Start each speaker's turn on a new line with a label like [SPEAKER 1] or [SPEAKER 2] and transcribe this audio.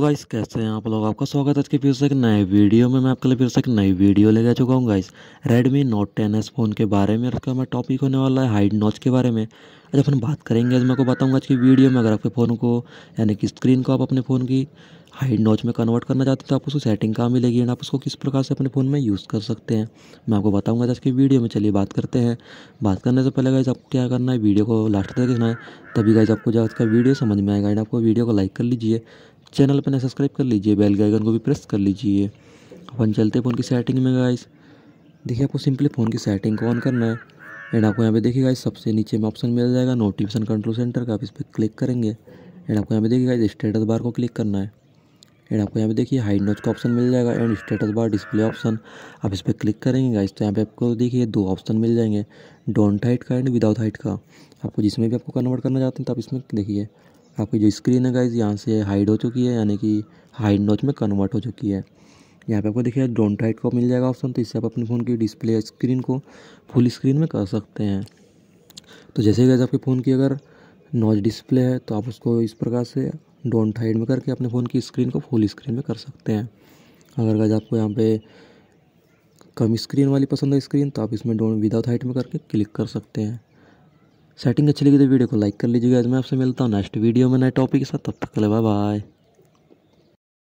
[SPEAKER 1] guys कैसे हैं आप लोग आपका स्वागत है आज के फिर से एक नए वीडियो में मैं आपके लिए फिर से एक नई वीडियो लेके चुका हूँ guys Redmi Note ten S phone के बारे में इसका मैं टॉपिक होने वाला है हाइड नॉच के बारे में आज अपन बात करेंगे आज मैं को बताऊँगा आज की वीडियो में अगर आपके फ़ोन को यानी कि स्क्रीन को आप अपने फ़ोन की हाइड नॉच में कन्वर्ट करना चाहते हैं तो आपको उसको सेटिंग कहाँ मिलेगी एंड आप उसको किस प्रकार से अपने फ़ोन में यूज़ कर सकते हैं मैं आपको बताऊंगा आज की वीडियो में चलिए बात करते हैं बात करने से पहले गाइज आपको क्या करना है वीडियो को लास्ट तक देखना है तभी गाइज आपको जब का वीडियो समझ में आएगा एंड आपको वीडियो को लाइक कर लीजिए चैनल अपना सब्सक्राइब कर लीजिए बेल के आइकन को भी प्रेस कर लीजिए अपन चलते हैं फ़ोन की सेटिंग में गाइस देखिए आपको सिंपली फ़ोन की सेटिंग को ऑन करना है एंड आपको यहाँ पे देखिए गाइस सबसे नीचे में ऑप्शन मिल जाएगा नोटिफिकेशन कंट्रोल सेंटर का आप इस पर क्लिक करेंगे एंड आपको यहाँ पे देखिए गाइस स्टेटस बार को क्लिक करना है एंड आपको यहाँ पे देखिए हाइड नोच का ऑप्शन मिल जाएगा and status bar display option आप इस पर क्लिक करेंगे गाइस तो यहाँ पे आपको देखिए दो ऑप्शन मिल जाएंगे डोंट हाइट का एंड विदाउट हाइट का आपको जिसमें भी आपको कन्वर्ट करना चाहते हैं तो आप इसमें देखिए आपकी जो स्क्रीन है गाइज यहाँ से हाइड हो चुकी है यानी कि हाइड नोच में कन्वर्ट हो चुकी है यहाँ पे आपको देखिए ड्रोन टाइट का मिल जाएगा ऑप्शन तो इससे आप अपने फ़ोन की डिस्प्ले स्क्रीन को फुल स्क्रीन में कर सकते हैं तो जैसे गैस आपके फ़ोन की अगर नॉच डिस्प्ले है तो आप उसको इस प्रकार से डोंट हाइड में करके अपने फ़ोन की स्क्रीन को फुल स्क्रीन में कर सकते हैं अगर गैस आपको यहाँ पे कम स्क्रीन वाली पसंद है स्क्रीन तो आप इसमें डोंट विदाउट हाइट में करके क्लिक कर सकते हैं सेटिंग अच्छी लगी तो वीडियो को लाइक कर लीजिएगा आज मैं आपसे मिलता हूँ नेक्स्ट वीडियो में नए टॉपिक के साथ तब तक बाय बाय